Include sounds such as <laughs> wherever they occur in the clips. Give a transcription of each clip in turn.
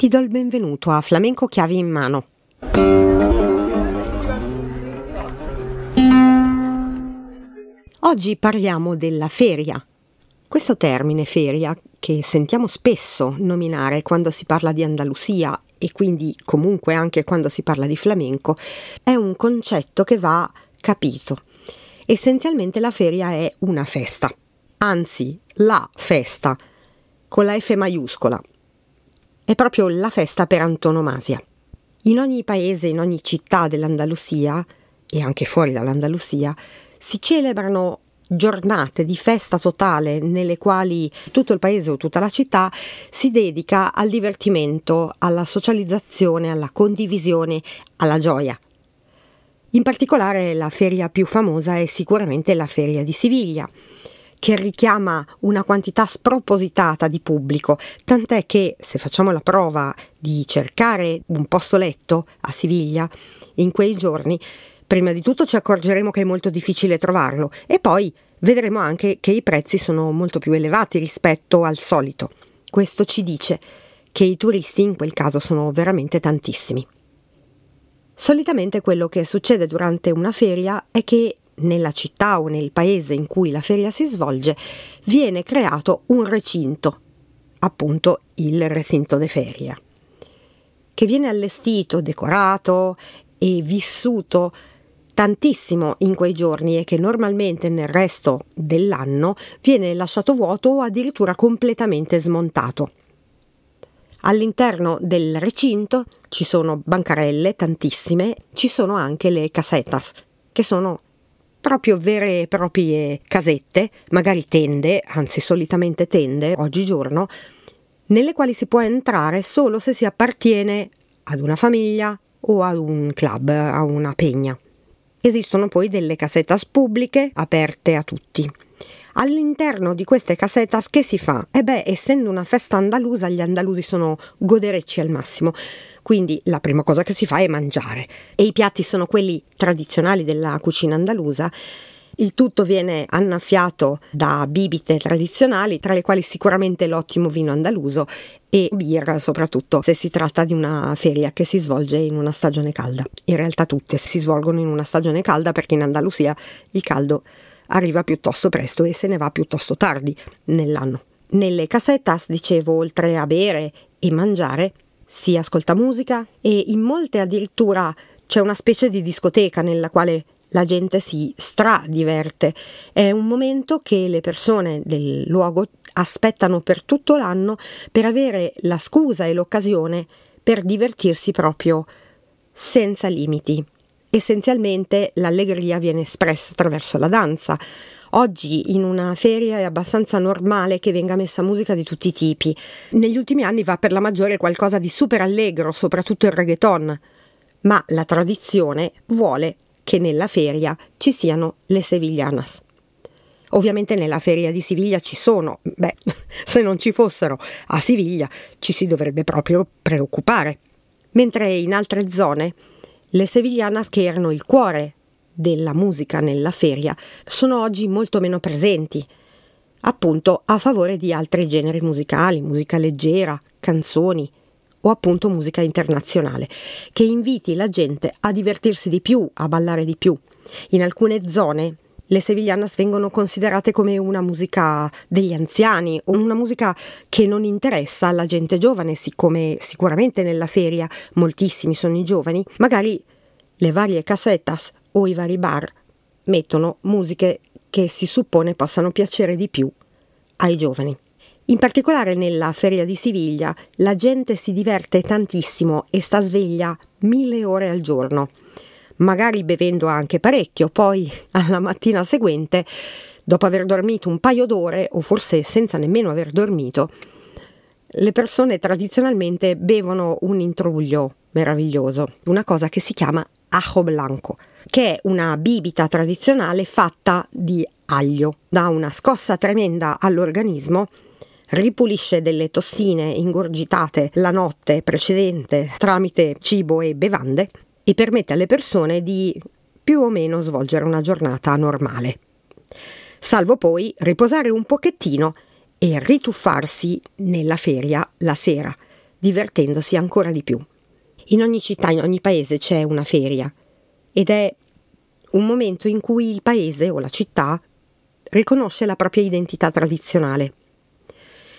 Ti do il benvenuto a Flamenco Chiavi in Mano. Oggi parliamo della feria. Questo termine feria, che sentiamo spesso nominare quando si parla di Andalusia e quindi comunque anche quando si parla di flamenco, è un concetto che va capito. Essenzialmente la feria è una festa, anzi la festa, con la F maiuscola, è proprio la festa per antonomasia. In ogni paese, in ogni città dell'Andalusia e anche fuori dall'Andalusia si celebrano giornate di festa totale nelle quali tutto il paese o tutta la città si dedica al divertimento, alla socializzazione, alla condivisione, alla gioia. In particolare la feria più famosa è sicuramente la feria di Siviglia, che richiama una quantità spropositata di pubblico, tant'è che se facciamo la prova di cercare un posto letto a Siviglia in quei giorni, prima di tutto ci accorgeremo che è molto difficile trovarlo e poi vedremo anche che i prezzi sono molto più elevati rispetto al solito. Questo ci dice che i turisti in quel caso sono veramente tantissimi. Solitamente quello che succede durante una feria è che nella città o nel paese in cui la feria si svolge viene creato un recinto, appunto il recinto de feria, che viene allestito, decorato e vissuto tantissimo in quei giorni e che normalmente nel resto dell'anno viene lasciato vuoto o addirittura completamente smontato. All'interno del recinto ci sono bancarelle, tantissime, ci sono anche le casetas, che sono proprio vere e proprie casette, magari tende, anzi solitamente tende oggigiorno, nelle quali si può entrare solo se si appartiene ad una famiglia o ad un club, a una pegna. Esistono poi delle casette pubbliche aperte a tutti. All'interno di queste casetas che si fa? E eh beh, essendo una festa andalusa, gli andalusi sono goderecci al massimo. Quindi la prima cosa che si fa è mangiare. E i piatti sono quelli tradizionali della cucina andalusa. Il tutto viene annaffiato da bibite tradizionali, tra le quali sicuramente l'ottimo vino andaluso e birra, soprattutto se si tratta di una feria che si svolge in una stagione calda. In realtà tutte si svolgono in una stagione calda perché in Andalusia il caldo arriva piuttosto presto e se ne va piuttosto tardi nell'anno. Nelle casetas, dicevo, oltre a bere e mangiare, si ascolta musica e in molte addirittura c'è una specie di discoteca nella quale la gente si stradiverte. È un momento che le persone del luogo aspettano per tutto l'anno per avere la scusa e l'occasione per divertirsi proprio senza limiti. Essenzialmente l'allegria viene espressa attraverso la danza. Oggi in una feria è abbastanza normale che venga messa musica di tutti i tipi. Negli ultimi anni va per la maggiore qualcosa di super allegro, soprattutto il reggaeton. Ma la tradizione vuole che nella feria ci siano le sevillanas. Ovviamente nella feria di Siviglia ci sono, beh, <laughs> se non ci fossero a Siviglia ci si dovrebbe proprio preoccupare. Mentre in altre zone le Sevillanas, che erano il cuore della musica nella feria, sono oggi molto meno presenti, appunto a favore di altri generi musicali, musica leggera, canzoni o appunto musica internazionale, che inviti la gente a divertirsi di più, a ballare di più. In alcune zone le sevillanas vengono considerate come una musica degli anziani, una musica che non interessa alla gente giovane, siccome sicuramente nella feria moltissimi sono i giovani, magari le varie casetas o i vari bar mettono musiche che si suppone possano piacere di più ai giovani. In particolare nella Feria di Siviglia la gente si diverte tantissimo e sta sveglia mille ore al giorno magari bevendo anche parecchio, poi alla mattina seguente, dopo aver dormito un paio d'ore o forse senza nemmeno aver dormito, le persone tradizionalmente bevono un intruglio meraviglioso, una cosa che si chiama ajo blanco, che è una bibita tradizionale fatta di aglio. Dà una scossa tremenda all'organismo, ripulisce delle tossine ingorgitate la notte precedente tramite cibo e bevande e permette alle persone di più o meno svolgere una giornata normale. Salvo poi riposare un pochettino e rituffarsi nella feria la sera, divertendosi ancora di più. In ogni città, in ogni paese c'è una feria ed è un momento in cui il paese o la città riconosce la propria identità tradizionale.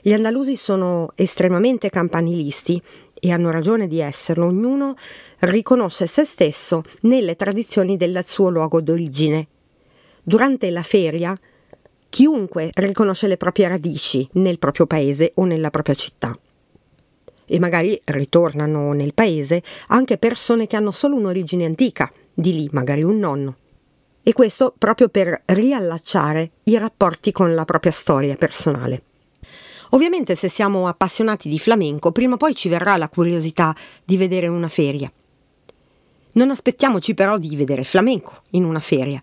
Gli andalusi sono estremamente campanilisti e hanno ragione di esserlo, ognuno riconosce se stesso nelle tradizioni del suo luogo d'origine. Durante la feria, chiunque riconosce le proprie radici nel proprio paese o nella propria città. E magari ritornano nel paese anche persone che hanno solo un'origine antica, di lì magari un nonno. E questo proprio per riallacciare i rapporti con la propria storia personale. Ovviamente se siamo appassionati di flamenco, prima o poi ci verrà la curiosità di vedere una feria. Non aspettiamoci però di vedere flamenco in una feria,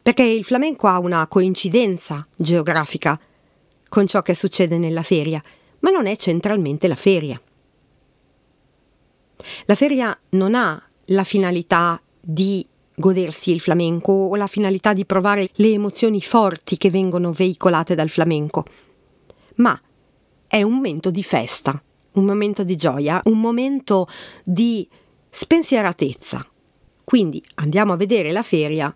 perché il flamenco ha una coincidenza geografica con ciò che succede nella feria, ma non è centralmente la feria. La feria non ha la finalità di godersi il flamenco o la finalità di provare le emozioni forti che vengono veicolate dal flamenco, ma è un momento di festa, un momento di gioia, un momento di spensieratezza. Quindi andiamo a vedere la feria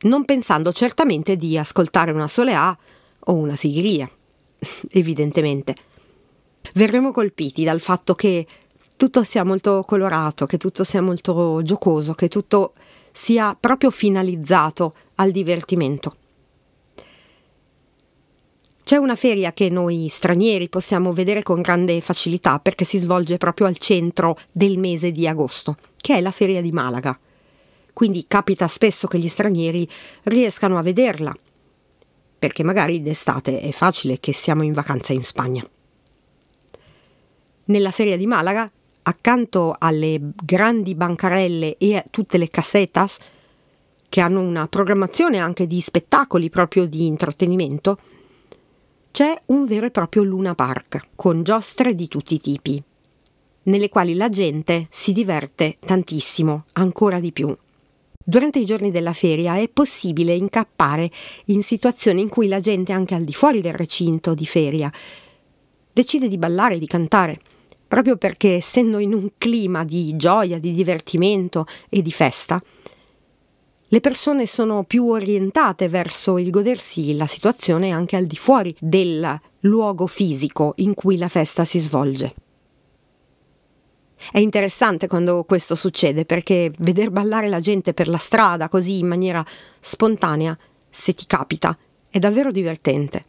non pensando certamente di ascoltare una solea o una sigria, <laughs> evidentemente. Verremo colpiti dal fatto che tutto sia molto colorato, che tutto sia molto giocoso, che tutto sia proprio finalizzato al divertimento. C'è una feria che noi stranieri possiamo vedere con grande facilità perché si svolge proprio al centro del mese di agosto, che è la feria di Malaga. Quindi capita spesso che gli stranieri riescano a vederla, perché magari d'estate è facile che siamo in vacanza in Spagna. Nella feria di Malaga, accanto alle grandi bancarelle e a tutte le casetas, che hanno una programmazione anche di spettacoli proprio di intrattenimento, c'è un vero e proprio Luna Park, con giostre di tutti i tipi, nelle quali la gente si diverte tantissimo, ancora di più. Durante i giorni della feria è possibile incappare in situazioni in cui la gente, anche al di fuori del recinto di feria, decide di ballare, di cantare, proprio perché essendo in un clima di gioia, di divertimento e di festa, le persone sono più orientate verso il godersi la situazione anche al di fuori del luogo fisico in cui la festa si svolge. È interessante quando questo succede perché veder ballare la gente per la strada così in maniera spontanea, se ti capita, è davvero divertente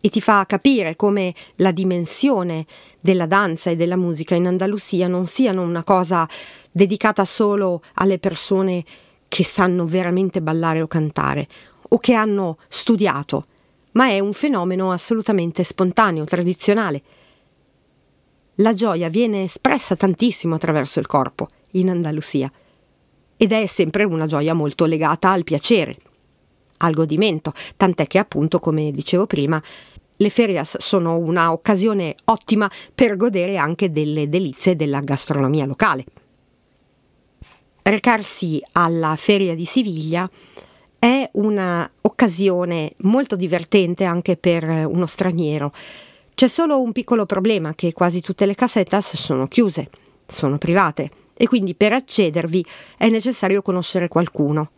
e ti fa capire come la dimensione della danza e della musica in Andalusia non siano una cosa dedicata solo alle persone che sanno veramente ballare o cantare o che hanno studiato, ma è un fenomeno assolutamente spontaneo, tradizionale. La gioia viene espressa tantissimo attraverso il corpo in Andalusia ed è sempre una gioia molto legata al piacere, al godimento, tant'è che appunto, come dicevo prima, le ferias sono una occasione ottima per godere anche delle delizie della gastronomia locale recarsi alla Feria di Siviglia è un'occasione molto divertente anche per uno straniero. C'è solo un piccolo problema che quasi tutte le casetas sono chiuse, sono private e quindi per accedervi è necessario conoscere qualcuno.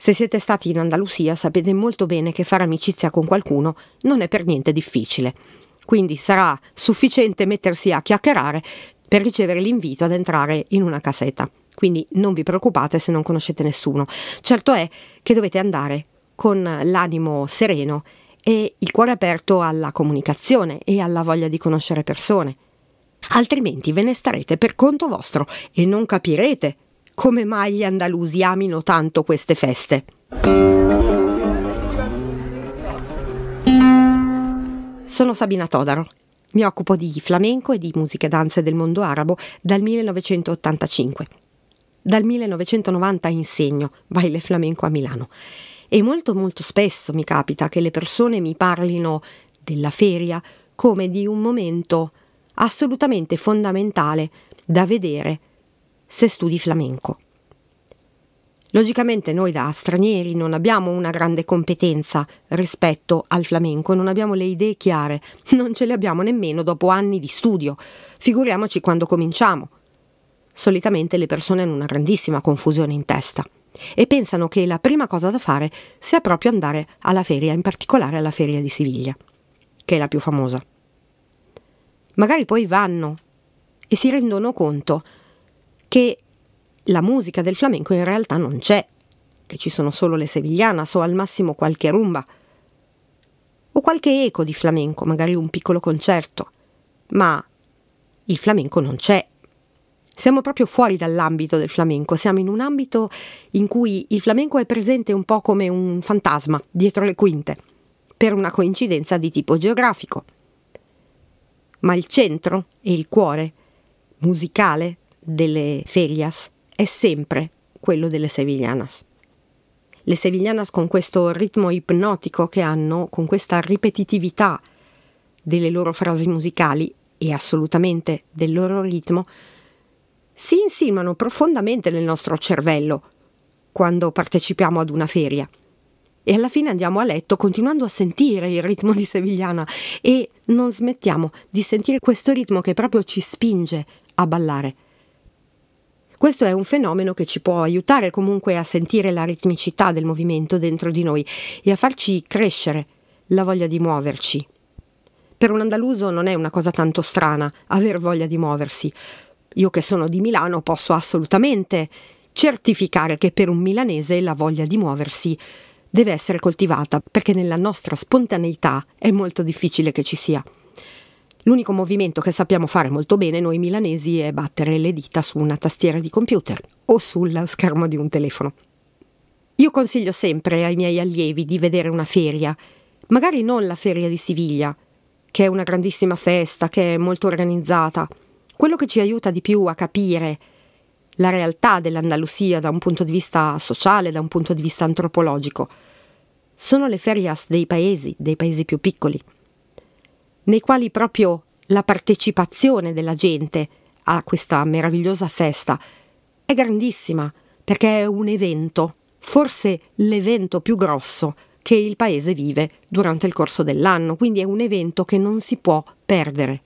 Se siete stati in Andalusia sapete molto bene che fare amicizia con qualcuno non è per niente difficile. Quindi sarà sufficiente mettersi a chiacchierare per ricevere l'invito ad entrare in una casetta. Quindi non vi preoccupate se non conoscete nessuno. Certo è che dovete andare con l'animo sereno e il cuore aperto alla comunicazione e alla voglia di conoscere persone. Altrimenti ve ne starete per conto vostro e non capirete come mai gli andalusi amino tanto queste feste. Sono Sabina Todaro mi occupo di flamenco e di musica e danze del mondo arabo dal 1985. Dal 1990 insegno baile flamenco a Milano e molto molto spesso mi capita che le persone mi parlino della feria come di un momento assolutamente fondamentale da vedere se studi flamenco. Logicamente noi da stranieri non abbiamo una grande competenza rispetto al flamenco, non abbiamo le idee chiare, <laughs> non ce le abbiamo nemmeno dopo anni di studio, figuriamoci quando cominciamo. Solitamente le persone hanno una grandissima confusione in testa e pensano che la prima cosa da fare sia proprio andare alla feria, in particolare alla feria di Siviglia, che è la più famosa. Magari poi vanno e si rendono conto che la musica del flamenco in realtà non c'è, che ci sono solo le sevillanas o al massimo qualche rumba o qualche eco di flamenco, magari un piccolo concerto, ma il flamenco non c'è. Siamo proprio fuori dall'ambito del flamenco, siamo in un ambito in cui il flamenco è presente un po' come un fantasma dietro le quinte, per una coincidenza di tipo geografico. Ma il centro e il cuore musicale delle ferias è sempre quello delle sevillanas. Le sevillanas con questo ritmo ipnotico che hanno, con questa ripetitività delle loro frasi musicali e assolutamente del loro ritmo, si insinuano profondamente nel nostro cervello quando partecipiamo ad una feria. E alla fine andiamo a letto continuando a sentire il ritmo di Sevigliana e non smettiamo di sentire questo ritmo che proprio ci spinge a ballare. Questo è un fenomeno che ci può aiutare comunque a sentire la ritmicità del movimento dentro di noi e a farci crescere la voglia di muoverci. Per un andaluso non è una cosa tanto strana aver voglia di muoversi. Io che sono di Milano posso assolutamente certificare che per un milanese la voglia di muoversi deve essere coltivata, perché nella nostra spontaneità è molto difficile che ci sia. L'unico movimento che sappiamo fare molto bene noi milanesi è battere le dita su una tastiera di computer o sul schermo di un telefono. Io consiglio sempre ai miei allievi di vedere una feria, magari non la feria di Siviglia, che è una grandissima festa, che è molto organizzata. Quello che ci aiuta di più a capire la realtà dell'Andalusia da un punto di vista sociale, da un punto di vista antropologico, sono le ferias dei paesi, dei paesi più piccoli nei quali proprio la partecipazione della gente a questa meravigliosa festa è grandissima perché è un evento, forse l'evento più grosso che il paese vive durante il corso dell'anno, quindi è un evento che non si può perdere.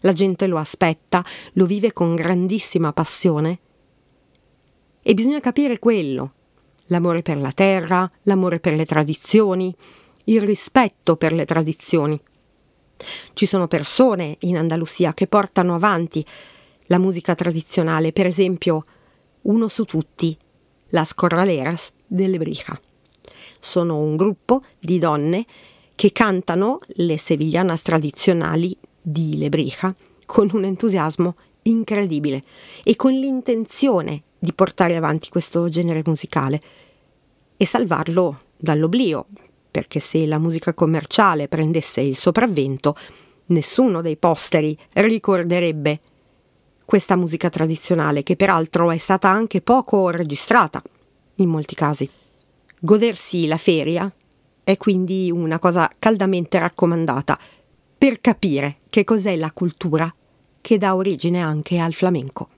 La gente lo aspetta, lo vive con grandissima passione e bisogna capire quello, l'amore per la terra, l'amore per le tradizioni, il rispetto per le tradizioni. Ci sono persone in Andalusia che portano avanti la musica tradizionale, per esempio uno su tutti, las Corraleras delle Brija. Sono un gruppo di donne che cantano le sevillanas tradizionali di Lebrija con un entusiasmo incredibile e con l'intenzione di portare avanti questo genere musicale e salvarlo dall'oblio, perché se la musica commerciale prendesse il sopravvento, nessuno dei posteri ricorderebbe questa musica tradizionale, che peraltro è stata anche poco registrata in molti casi. Godersi la feria è quindi una cosa caldamente raccomandata per capire che cos'è la cultura che dà origine anche al flamenco.